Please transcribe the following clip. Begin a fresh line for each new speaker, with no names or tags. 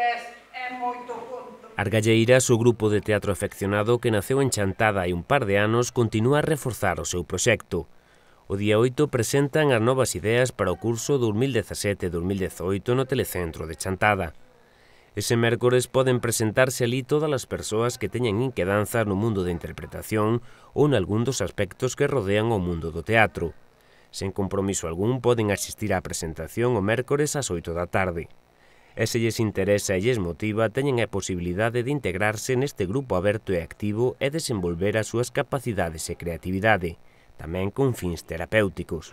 Cortés é moito
o grupo de teatro afeccionado que naceu en Chantada hai un par de anos, continúa a reforzar o seu proxecto. O día 8 presentan as novas ideas para o curso 2017-2018 no Telecentro de Chantada. Ese mércores poden presentarse ali todas as persoas que teñan inquedanza no mundo da interpretación ou algún dos aspectos que rodean o mundo do teatro. Sen compromiso algún poden asistir á presentación o mércores ás 8 da tarde e se lles interesa e lles motiva teñen a posibilidade de integrarse neste grupo aberto e activo e desenvolver as súas capacidades e creatividade, tamén con fins terapéuticos.